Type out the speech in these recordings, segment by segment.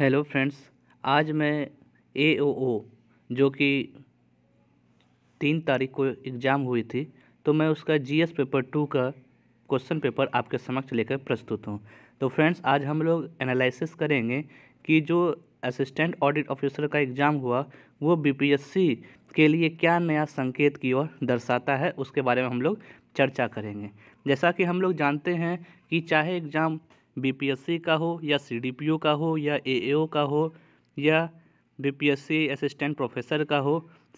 hello friends आज मैं ए जो कि तीन तारीख को एग्ज़ाम हुई थी तो मैं उसका जीएस पेपर टू का क्वेश्चन पेपर आपके समक्ष लेकर प्रस्तुत हूँ तो फ्रेंड्स आज हम लोग एनालिसिस करेंगे कि जो असिस्टेंट ऑडिट ऑफिसर का एग्ज़ाम हुआ वो बीपीएससी के लिए क्या नया संकेत की ओर दर्शाता है उसके बारे में हम लोग चर्चा करेंगे जैसा कि हम लोग जानते हैं कि चाहे एग्ज़ाम बीपीएससी का हो या सीडीपीओ का हो या एएओ का हो या बीपीएससी असिस्टेंट प्रोफेसर का हो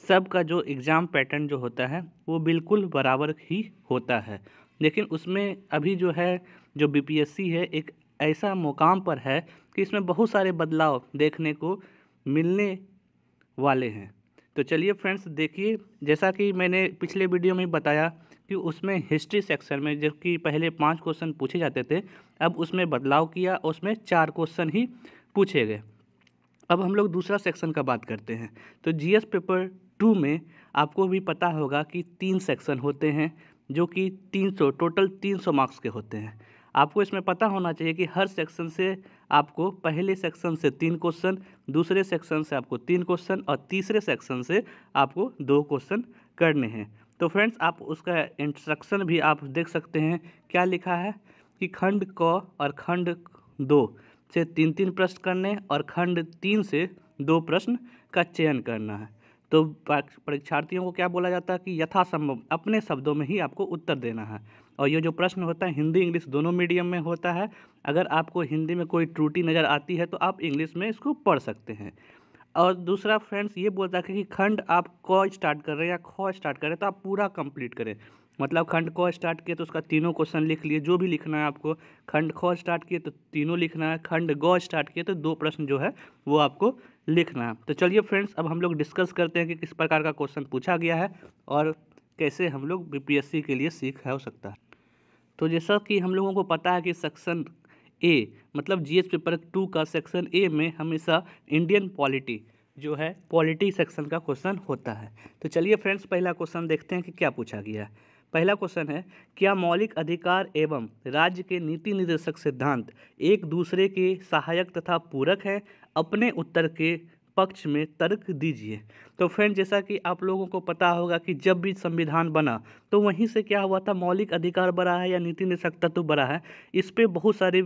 सब का जो एग्ज़ाम पैटर्न जो होता है वो बिल्कुल बराबर ही होता है लेकिन उसमें अभी जो है जो बीपीएससी है एक ऐसा मुकाम पर है कि इसमें बहुत सारे बदलाव देखने को मिलने वाले हैं तो चलिए फ्रेंड्स देखिए जैसा कि मैंने पिछले वीडियो में बताया कि उसमें हिस्ट्री सेक्शन में जबकि पहले पाँच क्वेश्चन पूछे जाते थे अब उसमें बदलाव किया और उसमें चार क्वेश्चन ही पूछे गए अब हम लोग दूसरा सेक्शन का बात करते हैं तो जी पेपर टू में आपको भी पता होगा कि तीन सेक्शन होते हैं जो कि 300 टोटल 300 मार्क्स के होते हैं आपको इसमें पता होना चाहिए कि हर सेक्शन से आपको पहले सेक्शन से तीन क्वेश्चन दूसरे सेक्शन से आपको तीन क्वेश्चन और तीसरे सेक्शन से आपको दो क्वेश्चन करने हैं तो फ्रेंड्स आप उसका इंस्ट्रक्शन भी आप देख सकते हैं क्या लिखा है कि खंड क और खंड दो से तीन तीन प्रश्न करने और खंड तीन से दो प्रश्न का चयन करना है तो परीक्षार्थियों को क्या बोला जाता है कि यथासंभव अपने शब्दों में ही आपको उत्तर देना है और ये जो प्रश्न होता है हिंदी इंग्लिश दोनों मीडियम में होता है अगर आपको हिंदी में कोई त्रुटि नज़र आती है तो आप इंग्लिश में इसको पढ़ सकते हैं और दूसरा फ्रेंड्स ये बोलता है कि खंड आप क स्टार्ट कर रहे हैं या ख स्टार्ट कर रहे हैं तो आप पूरा कंप्लीट करें मतलब खंड क स्टार्ट किए तो उसका तीनों क्वेश्चन लिख लिए जो भी लिखना है आपको खंड ख स्टार्ट किए तो तीनों लिखना है खंड ग स्टार्ट किए तो दो प्रश्न जो है वो आपको लिखना है तो चलिए फ्रेंड्स अब हम लोग डिस्कस करते हैं कि किस प्रकार का क्वेश्चन पूछा गया है और कैसे हम लोग बी के लिए सीख है हो सकता है तो जैसा कि हम लोगों को पता है कि सेक्शन ए मतलब जीएस पेपर टू का सेक्शन ए में हमेशा इंडियन पॉलिटी जो है पॉलिटी सेक्शन का क्वेश्चन होता है तो चलिए फ्रेंड्स पहला क्वेश्चन देखते हैं कि क्या पूछा गया है पहला क्वेश्चन है क्या मौलिक अधिकार एवं राज्य के नीति निर्देशक सिद्धांत एक दूसरे के सहायक तथा पूरक हैं अपने उत्तर के पक्ष में तर्क दीजिए तो फ्रेंड जैसा कि आप लोगों को पता होगा कि जब भी संविधान बना तो वहीं से क्या हुआ था मौलिक अधिकार बढ़ा है या नीति निशक तत्व बढ़ा है इस पर बहुत सारे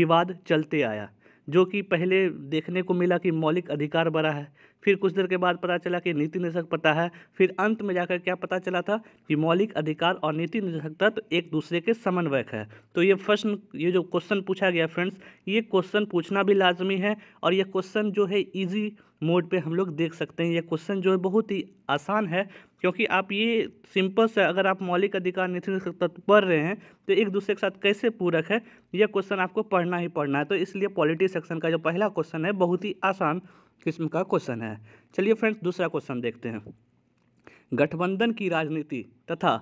विवाद चलते आया जो कि पहले देखने को मिला कि मौलिक अधिकार बड़ा है फिर कुछ देर के बाद पता चला कि नीति पता है फिर अंत में जाकर क्या पता चला था कि मौलिक अधिकार और नीति निषेधता तो एक दूसरे के समन्वयक है तो ये प्रश्न ये जो क्वेश्चन पूछा गया फ्रेंड्स ये क्वेश्चन पूछना भी लाजमी है और यह क्वेश्चन जो है ईजी मोड पे हम लोग देख सकते हैं यह क्वेश्चन जो है बहुत ही आसान है क्योंकि आप ये सिंपल से अगर आप मौलिक अधिकार नीति तत्व पढ़ रहे हैं तो एक दूसरे के साथ कैसे पूरक है यह क्वेश्चन आपको पढ़ना ही पढ़ना है तो इसलिए पॉलिटी सेक्शन का जो पहला क्वेश्चन है बहुत ही आसान किस्म का क्वेश्चन है चलिए फ्रेंड्स दूसरा क्वेश्चन देखते हैं गठबंधन की राजनीति तथा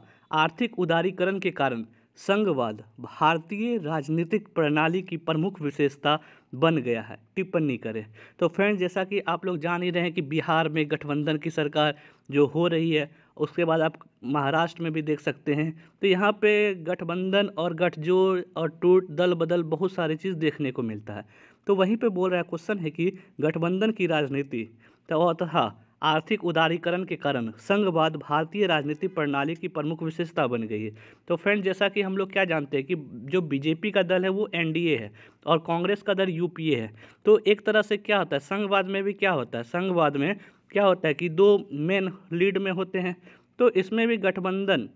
आर्थिक उदारीकरण के कारण संघवाद भारतीय राजनीतिक प्रणाली की प्रमुख विशेषता बन गया है टिप्पणी करें तो फ्रेंड जैसा कि आप लोग जान ही रहे हैं कि बिहार में गठबंधन की सरकार जो हो रही है उसके बाद आप महाराष्ट्र में भी देख सकते हैं तो यहाँ पे गठबंधन और गठजोड़ और टूट दल बदल बहुत सारी चीज़ देखने को मिलता है तो वहीं पे बोल रहा है क्वेश्चन है कि गठबंधन की राजनीति तो आर्थिक उदारीकरण के कारण संघवाद भारतीय राजनीति प्रणाली की प्रमुख विशेषता बन गई है तो फ्रेंड जैसा कि हम लोग क्या जानते हैं कि जो बीजेपी का दल है वो एनडीए है और कांग्रेस का दल यूपीए है तो एक तरह से क्या होता है संघवाद में भी क्या होता है संघवाद में क्या होता है कि दो मेन लीड में होते हैं तो इसमें भी गठबंधन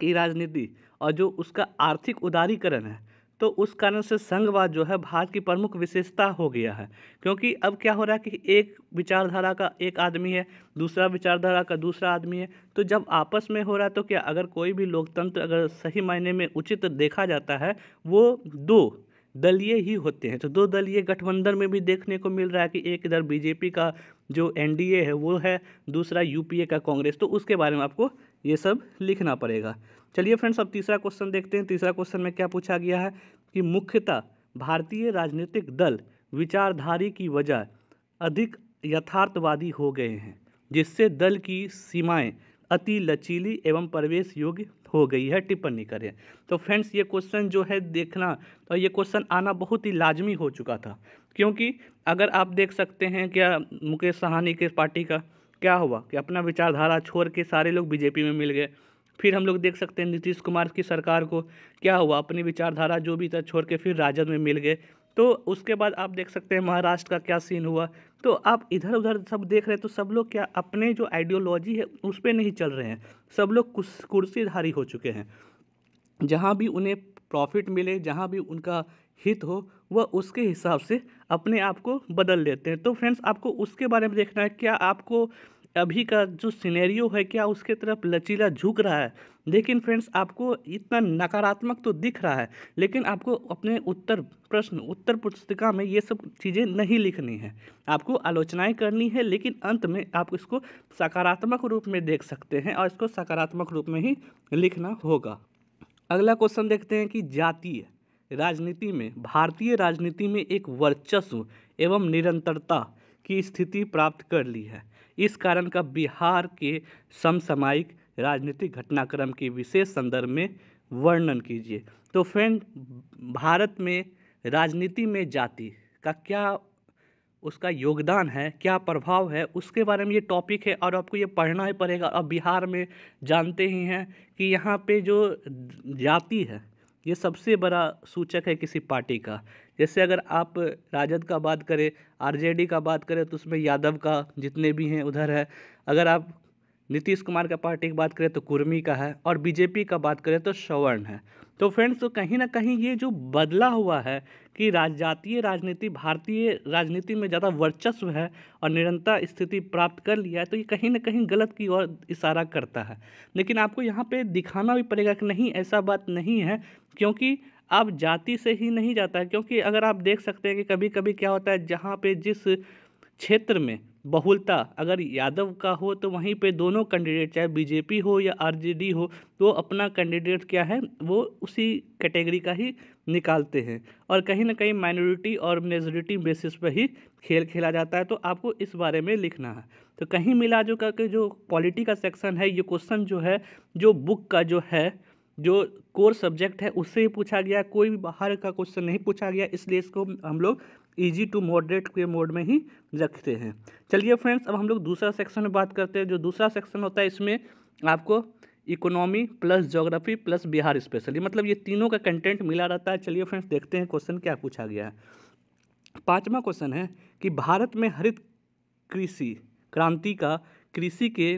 की राजनीति और जो उसका आर्थिक उदारीकरण है तो उस कारण से संघवाद जो है भारत की प्रमुख विशेषता हो गया है क्योंकि अब क्या हो रहा है कि एक विचारधारा का एक आदमी है दूसरा विचारधारा का दूसरा आदमी है तो जब आपस में हो रहा है तो क्या अगर कोई भी लोकतंत्र अगर सही मायने में उचित देखा जाता है वो दो दलीय ही होते हैं तो दो दलीय गठबंधन में भी देखने को मिल रहा है कि एक इधर बीजेपी का जो एनडीए है वो है दूसरा यूपीए का कांग्रेस तो उसके बारे में आपको ये सब लिखना पड़ेगा चलिए फ्रेंड्स अब तीसरा क्वेश्चन देखते हैं तीसरा क्वेश्चन में क्या पूछा गया है कि मुख्यतः भारतीय राजनीतिक दल विचारधारी की वजह अधिक यथार्थवादी हो गए हैं जिससे दल की सीमाएं अति लचीली एवं प्रवेश योग्य हो गई है टिप्पणी करें तो फ्रेंड्स ये क्वेश्चन जो है देखना और ये क्वेश्चन आना बहुत ही लाजमी हो चुका था क्योंकि अगर आप देख सकते हैं क्या मुकेश सहानी के पार्टी का क्या हुआ कि अपना विचारधारा छोड़ के सारे लोग बीजेपी में मिल गए फिर हम लोग देख सकते हैं नीतीश कुमार की सरकार को क्या हुआ अपनी विचारधारा जो भी था छोड़ के फिर राजद में मिल गए तो उसके बाद आप देख सकते हैं महाराष्ट्र का क्या सीन हुआ तो आप इधर उधर सब देख रहे हैं तो सब लोग क्या अपने जो आइडियोलॉजी है उस पर नहीं चल रहे हैं सब लोग कुर्सीधारी हो चुके हैं जहाँ भी उन्हें प्रॉफिट मिले जहाँ भी उनका हित हो वह उसके हिसाब से अपने आप को बदल लेते हैं तो फ्रेंड्स आपको उसके बारे में देखना है क्या आपको अभी का जो सिनेरियो है क्या उसके तरफ लचीला झुक रहा है लेकिन फ्रेंड्स आपको इतना नकारात्मक तो दिख रहा है लेकिन आपको अपने उत्तर प्रश्न उत्तर पुस्तिका में ये सब चीज़ें नहीं लिखनी है आपको आलोचनाएं करनी है लेकिन अंत में आप इसको सकारात्मक रूप में देख सकते हैं और इसको सकारात्मक रूप में ही लिखना होगा अगला क्वेश्चन देखते हैं कि जातीय राजनीति में भारतीय राजनीति में एक वर्चस्व एवं निरंतरता की स्थिति प्राप्त कर ली है इस कारण का बिहार के समसामायिक राजनीतिक घटनाक्रम के विशेष संदर्भ में वर्णन कीजिए तो फ्रेंड भारत में राजनीति में जाति का क्या उसका योगदान है क्या प्रभाव है उसके बारे में ये टॉपिक है और आपको ये पढ़ना ही पड़ेगा और बिहार में जानते ही हैं कि यहाँ पे जो जाति है ये सबसे बड़ा सूचक है किसी पार्टी का जैसे अगर आप राजद का बात करें आरजेडी का बात करें तो उसमें यादव का जितने भी हैं उधर है अगर आप नीतीश कुमार का पार्टी की बात करें तो कुर्मी का है और बीजेपी का बात करें तो सवर्ण है तो फ्रेंड्स तो कहीं ना कहीं ये जो बदला हुआ है कि राजजातीय राजनीति भारतीय राजनीति में ज़्यादा वर्चस्व है और निरंतर स्थिति प्राप्त कर लिया है तो ये कहीं ना कहीं गलत की ओर इशारा करता है लेकिन आपको यहाँ पे दिखाना भी पड़ेगा कि नहीं ऐसा बात नहीं है क्योंकि आप जाति से ही नहीं जाता है क्योंकि अगर आप देख सकते हैं कि कभी कभी क्या होता है जहाँ पे जिस क्षेत्र में बहुलता अगर यादव का हो तो वहीं पे दोनों कैंडिडेट चाहे बीजेपी हो या आरजेडी हो तो अपना कैंडिडेट क्या है वो उसी कैटेगरी का ही निकालते हैं और कहीं ना कहीं माइनॉरिटी और मेजोरिटी बेसिस पर ही खेल खेला जाता है तो आपको इस बारे में लिखना है तो कहीं मिला जो करके जो पॉलिटी का सेक्शन है ये क्वेश्चन जो है जो बुक का जो है जो कोर सब्जेक्ट है उससे ही पूछा गया कोई भी बाहर का क्वेश्चन नहीं पूछा गया इसलिए इसको हम लोग ईजी टू मॉडरेट के मोड में ही रखते हैं चलिए फ्रेंड्स अब हम लोग दूसरा सेक्शन में बात करते हैं जो दूसरा सेक्शन होता है इसमें आपको economy plus geography plus Bihar specially मतलब ये तीनों का कंटेंट मिला रहता है चलिए फ्रेंड्स देखते हैं क्वेश्चन क्या पूछा गया है पाँचवा क्वेश्चन है कि भारत में हरित कृषि क्रांति का कृषि के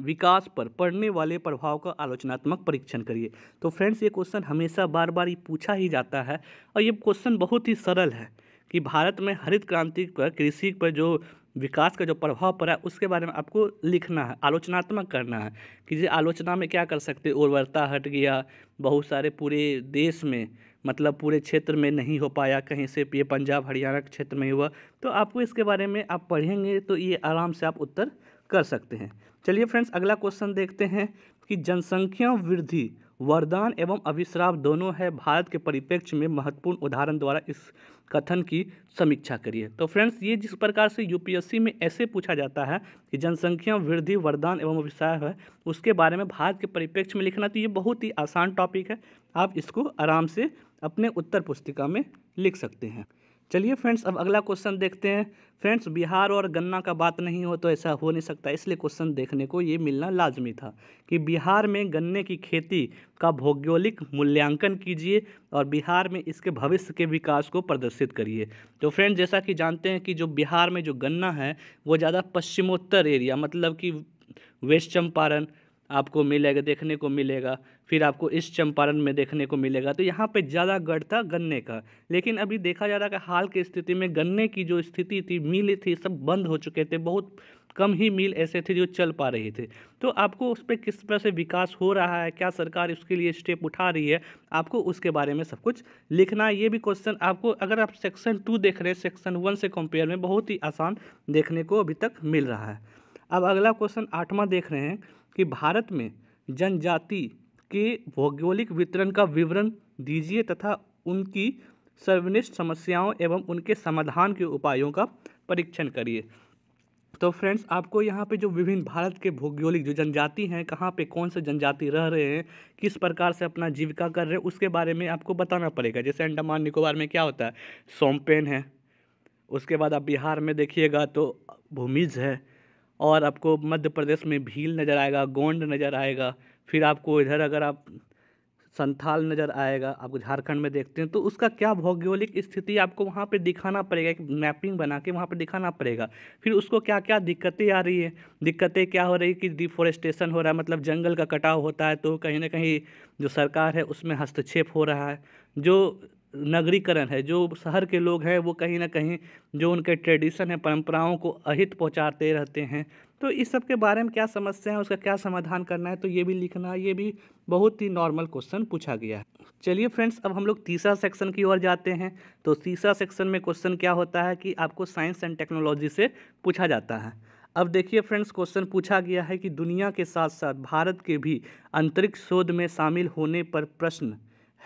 विकास पर पड़ने वाले प्रभाव का आलोचनात्मक परीक्षण करिए तो फ्रेंड्स ये क्वेश्चन हमेशा बार बार ही पूछा ही जाता है और ये क्वेश्चन बहुत ही सरल है कि भारत में हरित क्रांति पर कृषि पर जो विकास का जो प्रभाव पड़ा है उसके बारे में आपको लिखना है आलोचनात्मक करना है कि जी आलोचना में क्या कर सकते उर्वरता हट गया बहुत सारे पूरे देश में मतलब पूरे क्षेत्र में नहीं हो पाया कहीं से ये पंजाब हरियाणा के क्षेत्र में हुआ तो आपको इसके बारे में आप पढ़ेंगे तो ये आराम से आप उत्तर कर सकते हैं चलिए फ्रेंड्स अगला क्वेश्चन देखते हैं कि जनसंख्या वृद्धि वरदान एवं अभिश्राप दोनों है भारत के परिप्रेक्ष्य में महत्वपूर्ण उदाहरण द्वारा इस कथन की समीक्षा करिए तो फ्रेंड्स ये जिस प्रकार से यूपीएससी में ऐसे पूछा जाता है कि जनसंख्या वृद्धि वरदान एवं अभिश्राप है उसके बारे में भारत के परिप्रेक्ष्य में लिखना तो ये बहुत ही आसान टॉपिक है आप इसको आराम से अपने उत्तर पुस्तिका में लिख सकते हैं चलिए फ्रेंड्स अब अगला क्वेश्चन देखते हैं फ्रेंड्स बिहार और गन्ना का बात नहीं हो तो ऐसा हो नहीं सकता इसलिए क्वेश्चन देखने को ये मिलना लाजमी था कि बिहार में गन्ने की खेती का भौगोलिक मूल्यांकन कीजिए और बिहार में इसके भविष्य के विकास को प्रदर्शित करिए तो फ्रेंड्स जैसा कि जानते हैं कि जो बिहार में जो गन्ना है वो ज़्यादा पश्चिमोत्तर एरिया मतलब कि वेस्ट चंपारण आपको मिलेगा देखने को मिलेगा फिर आपको इस चंपारण में देखने को मिलेगा तो यहाँ पे ज़्यादा गढ़ था गन्ने का लेकिन अभी देखा जा रहा है कि हाल की स्थिति में गन्ने की जो स्थिति थी मिल थी सब बंद हो चुके थे बहुत कम ही मिल ऐसे थे जो चल पा रहे थे तो आपको उस पर किस तरह से विकास हो रहा है क्या सरकार उसके लिए स्टेप उठा रही है आपको उसके बारे में सब कुछ लिखना ये भी क्वेश्चन आपको अगर आप सेक्शन टू देख रहे हैं सेक्शन वन से कंपेयर में बहुत ही आसान देखने को अभी तक मिल रहा है अब अगला क्वेश्चन आठवां देख रहे हैं कि भारत में जनजाति के भौगोलिक वितरण का विवरण दीजिए तथा उनकी सर्वनिष्ठ समस्याओं एवं उनके समाधान के उपायों का परीक्षण करिए तो फ्रेंड्स आपको यहाँ पे जो विभिन्न भारत के भौगोलिक जो जनजाति हैं कहाँ पे कौन से जनजाति रह रहे हैं किस प्रकार से अपना जीविका कर रहे हैं उसके बारे में आपको बताना पड़ेगा जैसे अंडमान निकोबार में क्या होता है सोमपेन है उसके बाद आप बिहार में देखिएगा तो भूमिज है और आपको मध्य प्रदेश में भील नज़र आएगा गोंड नज़र आएगा फिर आपको इधर अगर आप संथाल नज़र आएगा आपको झारखंड में देखते हैं तो उसका क्या भौगोलिक स्थिति आपको वहाँ पे दिखाना पड़ेगा एक मैपिंग बना के वहाँ पे दिखाना पड़ेगा फिर उसको क्या क्या दिक्कतें आ रही है दिक्कतें क्या हो रही है कि डिफॉरेस्टेशन हो रहा है मतलब जंगल का कटाव होता है तो कहीं ना कहीं जो सरकार है उसमें हस्तक्षेप हो रहा है जो नगरीकरण है जो शहर के लोग हैं वो कहीं ना कहीं जो उनके ट्रेडिशन है परंपराओं को अहित पहुंचाते रहते हैं तो इस सब के बारे में क्या समस्या है उसका क्या समाधान करना है तो ये भी लिखना ये भी बहुत ही नॉर्मल क्वेश्चन पूछा गया है चलिए फ्रेंड्स अब हम लोग तीसरा सेक्शन की ओर जाते हैं तो तीसरा सेक्शन में क्वेश्चन क्या होता है कि आपको साइंस एंड टेक्नोलॉजी से पूछा जाता है अब देखिए फ्रेंड्स क्वेश्चन पूछा गया है कि दुनिया के साथ साथ भारत के भी अंतरिक्ष शोध में शामिल होने पर प्रश्न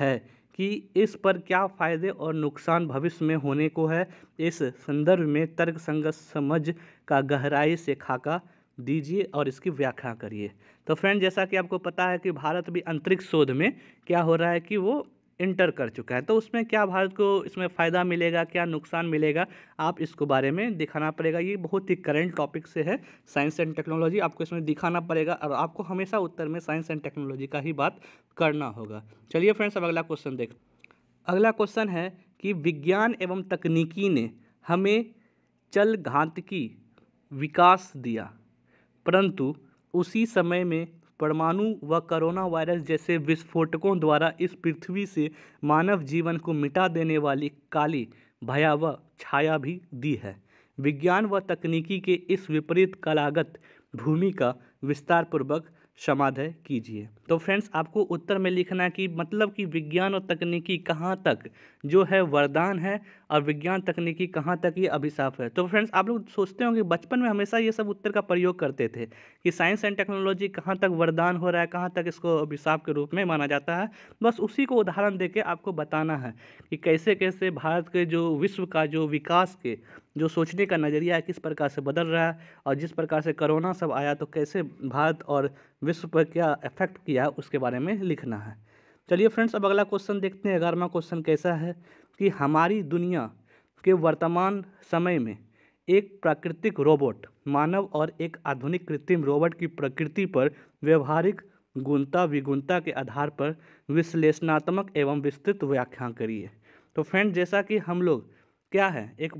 है कि इस पर क्या फ़ायदे और नुकसान भविष्य में होने को है इस संदर्भ में तर्क संगत समझ का गहराई से खाका दीजिए और इसकी व्याख्या करिए तो फ्रेंड जैसा कि आपको पता है कि भारत भी अंतरिक्ष शोध में क्या हो रहा है कि वो इंटर कर चुका है तो उसमें क्या भारत को इसमें फ़ायदा मिलेगा क्या नुकसान मिलेगा आप इसको बारे में दिखाना पड़ेगा ये बहुत ही करंट टॉपिक से है साइंस एंड टेक्नोलॉजी आपको इसमें दिखाना पड़ेगा और आपको हमेशा उत्तर में साइंस एंड टेक्नोलॉजी का ही बात करना होगा चलिए फ्रेंड्स अब अगला क्वेश्चन देख अगला क्वेश्चन है कि विज्ञान एवं तकनीकी ने हमें चल घात की विकास दिया परंतु उसी समय में परमाणु व कोरोना वायरस जैसे विस्फोटकों द्वारा इस पृथ्वी से मानव जीवन को मिटा देने वाली काली भयावह छाया भी दी है विज्ञान व तकनीकी के इस विपरीत कलागत भूमि का विस्तारपूर्वक समाधय कीजिए तो फ्रेंड्स आपको उत्तर में लिखना कि मतलब कि विज्ञान और तकनीकी कहाँ तक जो है वरदान है और विज्ञान तकनीकी कहाँ तक ये अभिशाप है तो फ्रेंड्स आप लोग सोचते होंगे बचपन में हमेशा ये सब उत्तर का प्रयोग करते थे कि साइंस एंड टेक्नोलॉजी कहाँ तक वरदान हो रहा है कहाँ तक इसको अभिशाप के रूप में माना जाता है बस उसी को उदाहरण दे आपको बताना है कि कैसे कैसे भारत के जो विश्व का जो विकास के जो सोचने का नज़रिया है किस प्रकार से बदल रहा है और जिस प्रकार से कोरोना सब आया तो कैसे भारत और विश्व पर क्या इफेक्ट किया उसके बारे में लिखना है चलिए फ्रेंड्स अब अगला क्वेश्चन देखते हैं ग्यारहवा क्वेश्चन कैसा है कि हमारी दुनिया के वर्तमान समय में एक प्राकृतिक रोबोट मानव और एक आधुनिक कृत्रिम रोबोट की प्रकृति पर व्यवहारिक गुणता विगुणता के आधार पर विश्लेषणात्मक एवं विस्तृत व्याख्या करिए तो फ्रेंड जैसा कि हम लोग क्या है एक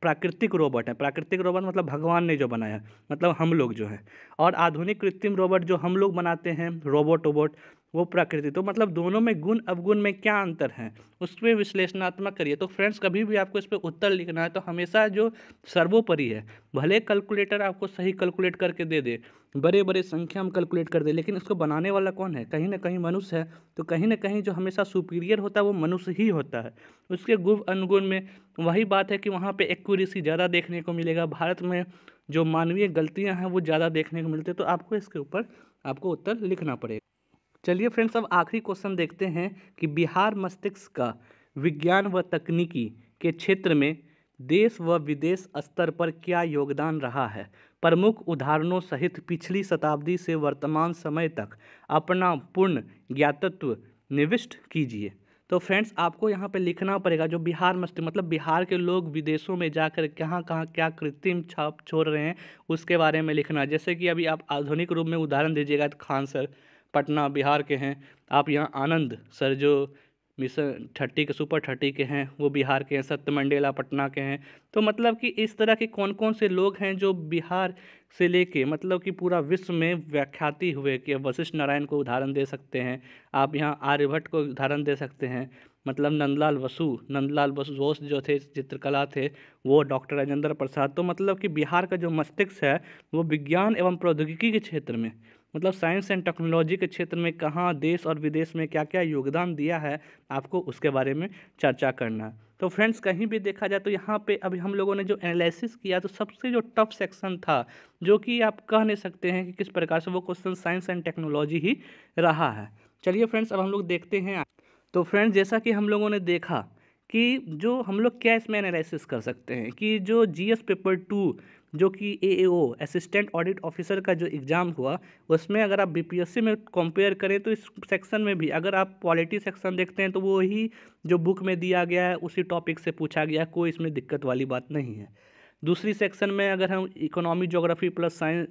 प्राकृतिक रोबोट है प्राकृतिक रोबोट मतलब भगवान ने जो बनाया मतलब हम लोग जो है और आधुनिक कृत्रिम रोबोट जो हम लोग बनाते हैं रोबोट वोबोट वो प्रकृति तो मतलब दोनों में गुण अवगुण में क्या अंतर है उस पर विश्लेषणात्मक करिए तो फ्रेंड्स कभी भी आपको इस पर उत्तर लिखना है तो हमेशा जो सर्वोपरि है भले कैलकुलेटर आपको सही कैलकुलेट करके दे दे बड़े बड़े संख्या हम कैलकुलेट कर दे लेकिन उसको बनाने वाला कौन है कहीं ना कहीं मनुष्य है तो कहीं ना कहीं जो हमेशा सुपीरियर होता है वो मनुष्य ही होता है उसके गुण अनुगुण में वही बात है कि वहाँ पर एक्यूरेसी ज़्यादा देखने को मिलेगा भारत में जो मानवीय गलतियाँ हैं वो ज़्यादा देखने को मिलती है तो आपको इसके ऊपर आपको उत्तर लिखना पड़ेगा चलिए फ्रेंड्स अब आखिरी क्वेश्चन देखते हैं कि बिहार मस्तिष्क का विज्ञान व तकनीकी के क्षेत्र में देश व विदेश स्तर पर क्या योगदान रहा है प्रमुख उदाहरणों सहित पिछली शताब्दी से वर्तमान समय तक अपना पूर्ण ज्ञातत्व निविष्ट कीजिए तो फ्रेंड्स आपको यहाँ पे लिखना पड़ेगा जो बिहार मस्ती मतलब बिहार के लोग विदेशों में जाकर कहाँ कहाँ क्या कृत्रिम छाप छोड़ रहे हैं उसके बारे में लिखना जैसे कि अभी आप आधुनिक रूप में उदाहरण दीजिएगा तो खान सर पटना बिहार के हैं आप यहाँ आनंद सर जो मिशन थर्टी के सुपर थर्टी के हैं वो बिहार के हैं सत्य मंडेला पटना के हैं तो मतलब कि इस तरह के कौन कौन से लोग हैं जो बिहार से लेके मतलब कि पूरा विश्व में व्याख्याति हुए कि वशिष्ठ नारायण को उदाहरण दे सकते हैं आप यहाँ आर्यभट्ट को उदाहरण दे सकते हैं मतलब नंदलाल वसु नंदलाल वसु जोस जो थे चित्रकला थे वो डॉक्टर राजेंद्र प्रसाद तो मतलब कि बिहार का जो मस्तिष्क है वो विज्ञान एवं प्रौद्योगिकी के क्षेत्र में मतलब साइंस एंड टेक्नोलॉजी के क्षेत्र में कहाँ देश और विदेश में क्या क्या योगदान दिया है आपको उसके बारे में चर्चा करना है तो फ्रेंड्स कहीं भी देखा जाए तो यहाँ पे अभी हम लोगों ने जो एनालिसिस किया तो सबसे जो टफ सेक्शन था जो कि आप कह नहीं सकते हैं कि किस प्रकार से वो क्वेश्चन साइंस एंड टेक्नोलॉजी ही रहा है चलिए फ्रेंड्स अब हम लोग देखते हैं तो फ्रेंड्स जैसा कि हम लोगों ने देखा कि जो हम लोग क्या इसमें एनालिसिस कर सकते हैं कि जो जी पेपर टू जो कि ए असिस्टेंट ऑडिट ऑफिसर का जो एग्ज़ाम हुआ उसमें अगर आप बीपीएससी में कंपेयर करें तो इस सेक्शन में भी अगर आप पॉलिटी सेक्शन देखते हैं तो वो ही जो बुक में दिया गया है उसी टॉपिक से पूछा गया है कोई इसमें दिक्कत वाली बात नहीं है दूसरी सेक्शन में अगर हम economy geography plus science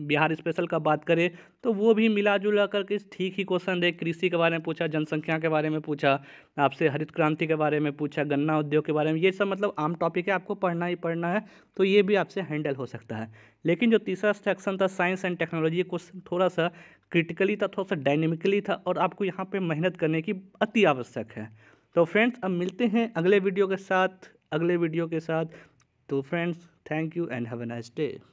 Bihar special का बात करें तो वो भी मिला जुला करके ठीक ही क्वेश्चन दे कृषि के बारे में पूछा जनसंख्या के बारे में पूछा आपसे हरित क्रांति के बारे में पूछा गन्ना उद्योग के बारे में ये सब मतलब आम टॉपिक है आपको पढ़ना ही पढ़ना है तो ये भी आपसे हैंडल हो सकता है लेकिन जो तीसरा सेक्शन था साइंस एंड टेक्नोलॉजी क्वेश्चन थोड़ा सा क्रिटिकली था थोड़ा सा डायनेमिकली था और आपको यहाँ पर मेहनत करने की अति आवश्यक है तो फ्रेंड्स अब मिलते हैं अगले वीडियो के साथ अगले वीडियो के साथ तो friends thank you and have a nice day